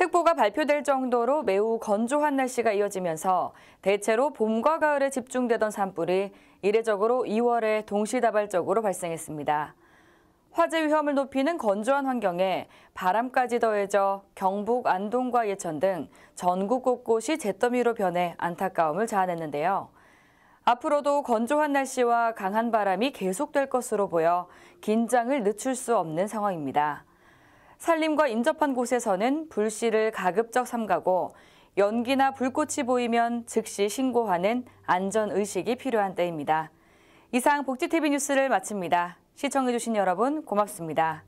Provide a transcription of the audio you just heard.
특보가 발표될 정도로 매우 건조한 날씨가 이어지면서 대체로 봄과 가을에 집중되던 산불이 이례적으로 2월에 동시다발적으로 발생했습니다. 화재 위험을 높이는 건조한 환경에 바람까지 더해져 경북 안동과 예천 등 전국 곳곳이 잿더미로 변해 안타까움을 자아냈는데요. 앞으로도 건조한 날씨와 강한 바람이 계속될 것으로 보여 긴장을 늦출 수 없는 상황입니다. 산림과 인접한 곳에서는 불씨를 가급적 삼가고 연기나 불꽃이 보이면 즉시 신고하는 안전의식이 필요한 때입니다. 이상 복지TV 뉴스를 마칩니다. 시청해주신 여러분 고맙습니다.